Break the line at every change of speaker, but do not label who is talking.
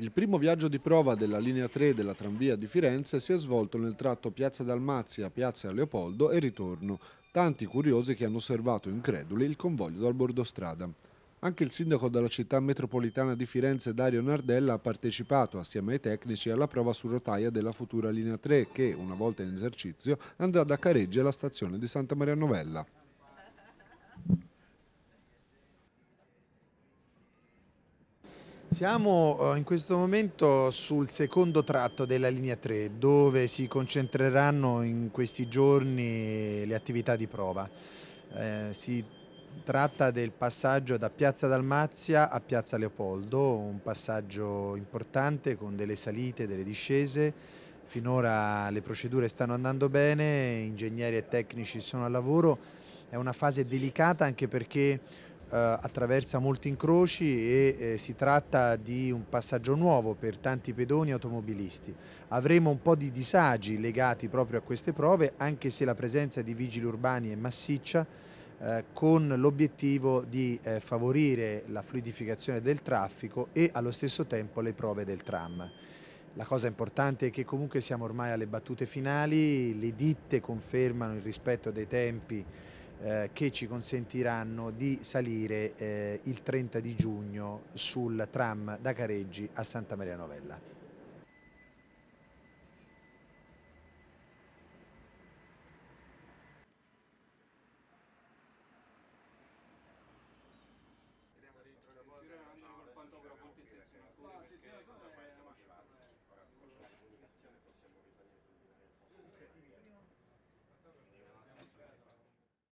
Il primo viaggio di prova della linea 3 della tranvia di Firenze si è svolto nel tratto Piazza Dalmazia, Piazza Leopoldo e ritorno, tanti curiosi che hanno osservato increduli il convoglio dal bordo strada. Anche il sindaco della città metropolitana di Firenze, Dario Nardella, ha partecipato assieme ai tecnici alla prova su rotaia della futura linea 3 che, una volta in esercizio, andrà da Careggi alla stazione di Santa Maria Novella. Siamo eh, in
questo momento sul secondo tratto della linea 3 dove si concentreranno in questi giorni le attività di prova. Eh, si tratta del passaggio da Piazza Dalmazia a Piazza Leopoldo, un passaggio importante con delle salite, delle discese. Finora le procedure stanno andando bene, ingegneri e tecnici sono al lavoro. È una fase delicata anche perché eh, attraversa molti incroci e eh, si tratta di un passaggio nuovo per tanti pedoni e automobilisti. Avremo un po' di disagi legati proprio a queste prove, anche se la presenza di vigili urbani è massiccia, eh, con l'obiettivo di eh, favorire la fluidificazione del traffico e allo stesso tempo le prove del tram. La cosa importante è che comunque siamo ormai alle battute finali, le ditte confermano il rispetto dei tempi eh, che ci consentiranno di salire eh, il 30 di giugno sul tram da Careggi a Santa Maria Novella.